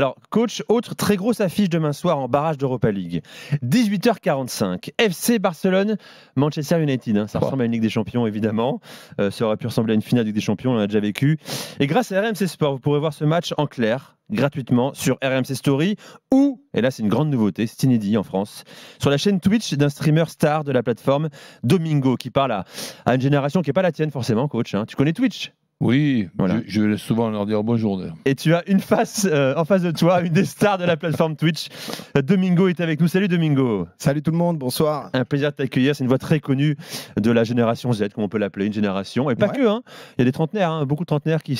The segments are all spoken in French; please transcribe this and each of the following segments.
Alors, coach, autre très grosse affiche demain soir en barrage d'Europa League. 18h45, FC Barcelone, Manchester United. Hein. ça ressemble à une Ligue des Champions, évidemment. Euh, ça aurait pu ressembler à une finale de Ligue des Champions, on l'a déjà vécu. Et grâce à RMC Sport, vous pourrez voir ce match en clair, gratuitement, sur RMC Story ou, et là c'est une grande nouveauté, c'est inédit en France, sur la chaîne Twitch d'un streamer star de la plateforme, Domingo, qui parle à, une génération qui n'est pas la tienne forcément, coach. Hein. Tu connais Twitch oui, je, vais souvent leur dire bonjour. Et tu as une face euh, en face de toi, une des stars de la plateforme Twitch. Euh, Domingo est avec nous. Salut Domingo. Salut tout le monde, bonsoir. Un plaisir de t'accueillir. C'est une voix très connue de la génération Z, comme on peut l'appeler, une génération. Et pas que, hein. il y a des trentenaires, hein, beaucoup de trentenaires qui,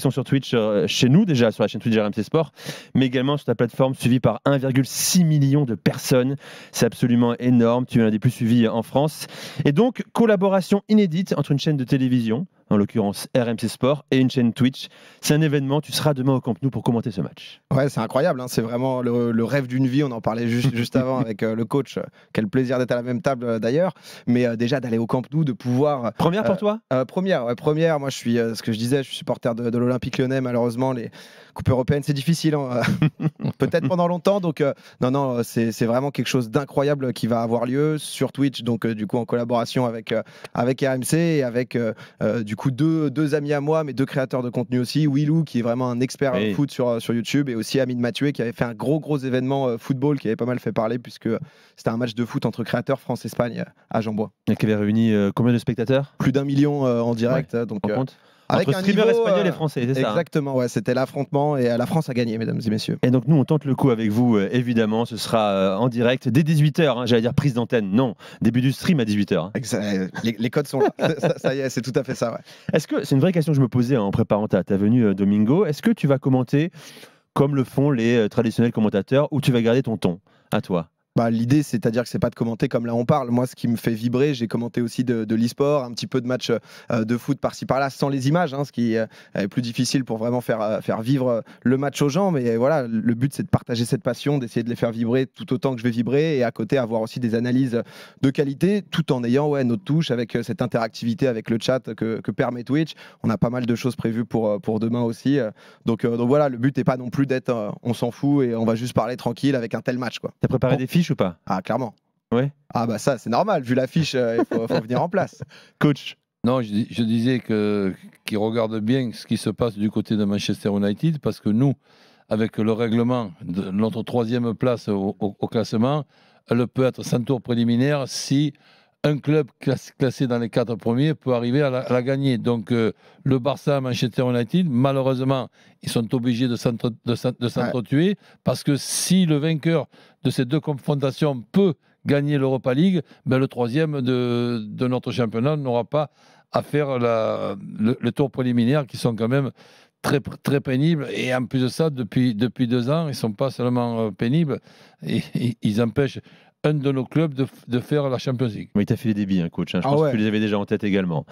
sont sur Twitch euh, chez nous, déjà sur la chaîne Twitch RMC Sport, mais également sur ta plateforme suivie par 1,6 million de personnes. C'est absolument énorme. Tu es l'un des plus suivis en France. Et donc, collaboration inédite entre une chaîne de télévision en l'occurrence RMC Sport, et une chaîne Twitch. C'est un événement, tu seras demain au Camp Nou pour commenter ce match. Ouais, c'est incroyable, hein. c'est vraiment le, rêve d'une vie, on en parlait juste, juste avant avec euh, le coach, quel plaisir d'être à la même table euh, d'ailleurs, mais euh, déjà d'aller au Camp Nou, de pouvoir... Première pour toi Première, ouais, première, moi je suis, ce que je disais, je suis supporter de, l'Olympique lyonnais, malheureusement les Coupes européennes c'est difficile, hein. peut-être pendant longtemps, donc non, non, c'est vraiment quelque chose d'incroyable qui va avoir lieu sur Twitch, donc du coup en collaboration avec, avec RMC et avec du coup, deux, amis à moi, mais deux créateurs de contenu aussi. Willou, qui est vraiment un expert en foot sur, euh, sur YouTube, et aussi Amine Mathieu, qui avait fait un gros, gros événement euh, football qui avait pas mal fait parler, puisque euh, c'était un match de foot entre créateurs France-Espagne à Jambois. Et qui avait réuni combien de spectateurs Plus d'un million en direct. Hein, donc, avec Entre un streamer espagnol euh, et français, c'est ça hein. Exactement, ouais, c'était l'affrontement et euh, la France a gagné, mesdames et messieurs. Et donc nous, on tente le coup avec vous, euh, évidemment. Ce sera en direct dès 18h, hein. j'allais dire prise d'antenne. Non, début du stream à 18h. Hein. Les, codes sont là. ça, y est, c'est tout à fait ça. Ouais. Est-ce que c'est une vraie question que je me posais en préparant ta venue, Domingo Est-ce que tu vas commenter comme le font les traditionnels commentateurs ou tu vas garder ton ton à toi bah, l'idée, c'est-à-dire que c'est pas de commenter comme là on parle. Moi, ce qui me fait vibrer, j'ai commenté aussi de, l'e-sport, un petit peu de match euh, de foot par-ci par-là, sans les images, hein, ce qui euh, est plus difficile pour vraiment faire, euh, faire vivre le match aux gens. Mais voilà, le but, c'est de partager cette passion, d'essayer de les faire vibrer tout autant que je vais vibrer, et à côté, avoir aussi des analyses de qualité, tout en ayant ouais, notre touche avec cette interactivité avec le chat que, permet Twitch. On a pas mal de choses prévues pour, pour demain aussi. Donc, voilà, le but n'est pas non plus d'être on s'en fout et on va juste parler tranquille avec un tel match. Tu as préparé des fiches ou pas Ah, clairement. Ouais. Ah, bah ça, c'est normal. Vu l'affiche, euh, il faut, venir en place. Coach non, je, disais qu'ils regardent bien ce qui se passe du côté de Manchester United parce que nous, avec le règlement de notre troisième place au, au classement, elle peut être sans tour préliminaire si un club classé dans les quatre premiers peut arriver à la, gagner. Donc euh, le Barça, Manchester United, malheureusement, ils sont obligés de s'entretuer parce que si le vainqueur de ces deux confrontations peut gagner l'Europa League, ben, le troisième de, notre championnat n'aura pas à faire la, le, tour préliminaire qui sont quand même très, très pénibles. Et en plus de ça, depuis, depuis deux ans, ils ne sont pas seulement euh, pénibles, ils empêchent un de nos clubs de, de faire la Champions League. Mais il t'a fait des débits hein, coach. Hein. Je ah pense que tu les avais déjà en tête également.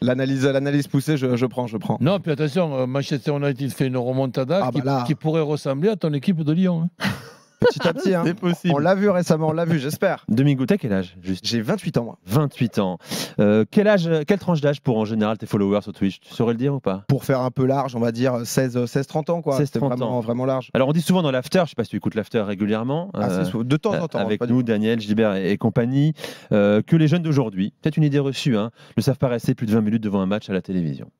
L'analyse, l'analyse poussée, je, prends, je prends. Non, puis attention, euh, Manchester United fait une remontada ah, bah qui, pourrait ressembler à ton équipe de Lyon. Hein. petit à petit. Hein. possible. On l'a vu récemment, on l'a vu, j'espère. demi Goutet, quel âge J'ai 28 ans, moi. 28 ans. Euh, quel âge, quelle tranche d'âge pour en général tes followers sur Twitch Tu saurais le dire ou pas Pour faire un peu large, on va dire 16-30 ans, quoi. 16, 30 vraiment, ans. vraiment large. Alors, on dit souvent dans l'after, je sais pas si tu écoutes l'after régulièrement. Ah, euh, de temps en euh, temps. Avec nous, Daniel, Gilbert et, compagnie, que les jeunes d'aujourd'hui, peut-être une idée reçue, hein, ne savent pas rester plus de 20 minutes devant un match à la télévision.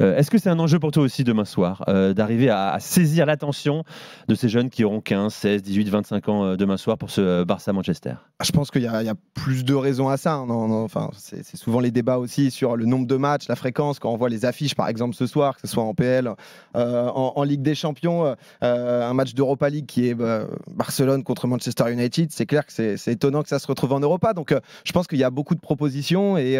Euh, est-ce que c'est un enjeu pour toi aussi demain soir euh, d'arriver à, saisir l'attention de ces jeunes qui auront 15, 16, 18, 25 ans euh, demain soir pour ce Barça-Manchester ah, Je pense qu'il y, a plus de raisons à ça. Hein, enfin, c'est souvent les débats aussi sur le nombre de matchs, la fréquence. Quand on voit les affiches, par exemple, ce soir, que ce soit en PL, en, Ligue des Champions, un match d'Europa League qui est Barcelone contre Manchester United, c'est clair que c'est étonnant que ça se retrouve en Europa. Donc je pense qu'il y a beaucoup de propositions et,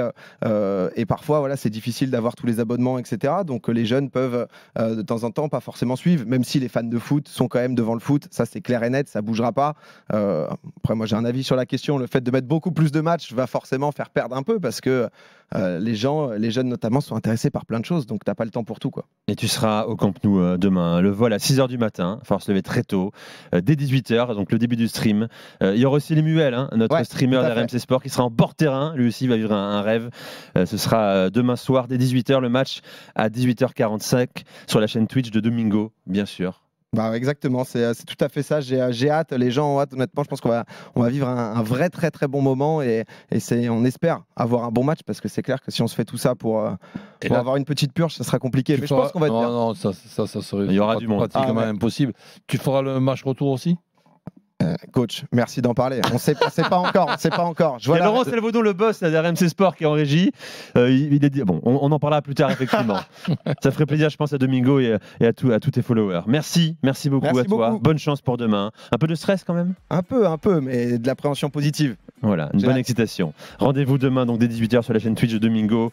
et parfois, voilà, c'est difficile d'avoir tous les abonnements, etc. Donc les jeunes peuvent euh, de temps en temps pas forcément suivre, même si les fans de foot sont quand même devant le foot. Ça, c'est clair et net, ça bougera pas. Euh, après, moi, j'ai un avis sur la question. Le fait de mettre beaucoup plus de matchs va forcément faire perdre un peu parce que euh, les gens, les jeunes notamment, sont intéressés par plein de choses, donc n'as pas le temps pour tout. quoi. Et tu seras au Camp Nou euh, demain. Le vol à 6h du matin, il se lever très tôt, euh, dès 18h, donc le début du stream. il y aura aussi Lemuel, hein, notre streamer streamer d'RMC Sport, qui sera en bord terrain. Lui aussi va vivre un, un rêve. ce sera demain soir, dès 18h, le match à 18h45 sur la chaîne Twitch de Domingo, bien sûr. Bah, exactement, euh, c'est tout à fait ça. Euh, j'ai hâte, les gens ont hâte. Honnêtement, je pense qu'on va, on va vivre un, vrai, très, très bon moment et, et on espère avoir un bon match parce que c'est clair que si on se fait tout ça pour, euh, avoir une petite purge, ça sera compliqué. Mais je pense qu'on va être. Non, non, ça, Il y aura du monde. Pratiquement ah, impossible. Tu feras le match retour aussi coach, merci d'en parler. On ne sait pas encore, on sait pas encore. Je vois a Laurent Salvaudon, le boss là, de RMC Sport, qui est en régie. Euh, il, est bon, on, en parlera plus tard, effectivement. Ça ferait plaisir, je pense, à Domingo et, à, tous tes followers. Merci, merci beaucoup à toi. Bonne chance pour demain. Un peu de stress quand même Un peu, un peu, mais de l'appréhension positive. Voilà, une bonne excitation. Rendez-vous demain, donc dès 18h sur la chaîne Twitch de Domingo.